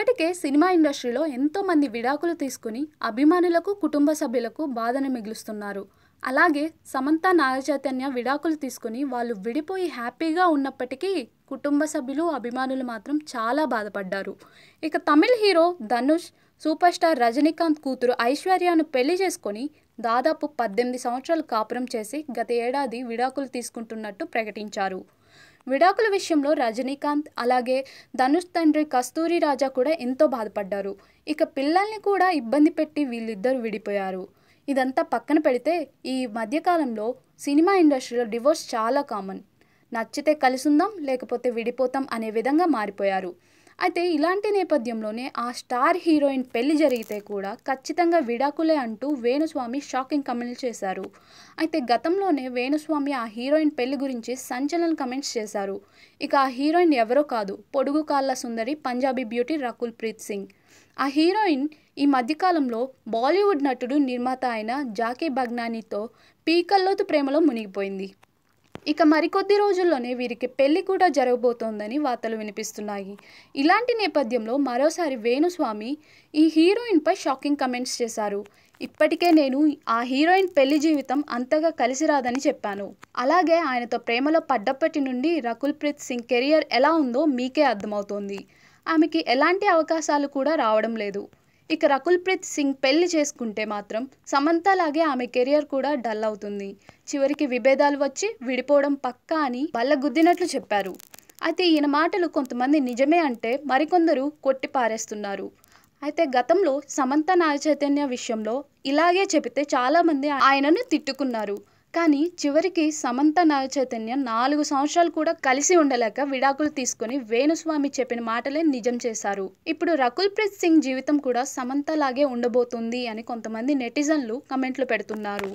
ఇప్పటికే సినిమా ఇండస్ట్రీలో ఎంతోమంది విడాకులు తీసుకుని అభిమానులకు కుటుంబ సభ్యులకు బాధను మిగులుస్తున్నారు అలాగే సమంత నాగచైతన్య విడాకులు తీసుకుని వాళ్ళు విడిపోయి హ్యాపీగా ఉన్నప్పటికీ కుటుంబ సభ్యులు అభిమానులు మాత్రం చాలా బాధపడ్డారు ఇక Tamil hero Dhanush super star Rajinikanth కూతురు ఐశ్వర్యను పెళ్లి చేసుకొని దాదాపు పద్దెనిమిది సంవత్సరాలు కాపురం చేసి గత ఏడాది విడాకులు తీసుకుంటున్నట్టు ప్రకటించారు విడాకుల విషయంలో రజనీకాంత్ అలాగే ధనుష్ తండ్రి కస్తూరి రాజా కూడా ఎంతో బాధపడ్డారు ఇక పిల్లల్ని కూడా ఇబ్బంది పెట్టి వీళ్ళిద్దరూ విడిపోయారు ఇదంతా పక్కన పెడితే ఈ మధ్యకాలంలో సినిమా ఇండస్ట్రీలో డివోర్స్ చాలా కామన్ నచ్చితే కలిసిందాం లేకపోతే విడిపోతాం అనే విధంగా మారిపోయారు అయితే ఇలాంటి నేపథ్యంలోనే ఆ స్టార్ హీరోయిన్ పెళ్లి జరిగితే కూడా ఖచ్చితంగా విడాకులే అంటూ వేణుస్వామి షాకింగ్ కమెంట్స్ చేశారు అయితే గతంలోనే వేణుస్వామి ఆ హీరోయిన్ పెళ్లి గురించి సంచలన కమెంట్స్ చేశారు ఇక ఆ హీరోయిన్ ఎవరో కాదు పొడుగు కాళ్ళ సుందరి పంజాబీ బ్యూటీ రకుల్ ప్రీత్ సింగ్ ఆ హీరోయిన్ ఈ మధ్యకాలంలో బాలీవుడ్ నటుడు నిర్మాత అయిన జాకీ బగ్నానీతో పీకల్లోతు ప్రేమలో మునిగిపోయింది ఇక మరికొద్ది రోజుల్లోనే వీరికి పెళ్లి కూడా జరగబోతోందని వార్తలు వినిపిస్తున్నాయి ఇలాంటి నేపథ్యంలో మరోసారి వేణుస్వామి ఈ హీరోయిన్పై షాకింగ్ కమెంట్స్ చేశారు ఇప్పటికే నేను ఆ హీరోయిన్ పెళ్లి జీవితం అంతగా కలిసి రాదని చెప్పాను అలాగే ఆయనతో ప్రేమలో పడ్డప్పటి నుండి రకుల్ ప్రీత్ సింగ్ కెరియర్ ఎలా ఉందో మీకే అర్థమవుతోంది ఆమెకి ఎలాంటి అవకాశాలు కూడా రావడం లేదు ఇక రకుల్ ప్రీత్ సింగ్ పెళ్లి చేసుకుంటే మాత్రం సమంతలాగే ఆమె కెరియర్ కూడా డల్ అవుతుంది చివరికి విభేదాలు వచ్చి విడిపోవడం పక్కా అని గుద్దినట్లు చెప్పారు అయితే ఈయన మాటలు కొంతమంది నిజమే అంటే మరికొందరు కొట్టి పారేస్తున్నారు అయితే గతంలో సమంత నాగ చైతన్య విషయంలో ఇలాగే చెబితే చాలామంది ఆయనను తిట్టుకున్నారు కానీ చివరికి సమంత నాగ నాలుగు సంవత్సరాలు కూడా కలిసి ఉండలేక విడాకులు తీసుకుని వేణుస్వామి చెప్పిన మాటలే నిజం చేశారు ఇప్పుడు రకుల్ ప్రీత్ సింగ్ జీవితం కూడా సమంత లాగే ఉండబోతుంది అని కొంతమంది నెటిజన్లు కమెంట్లు పెడుతున్నారు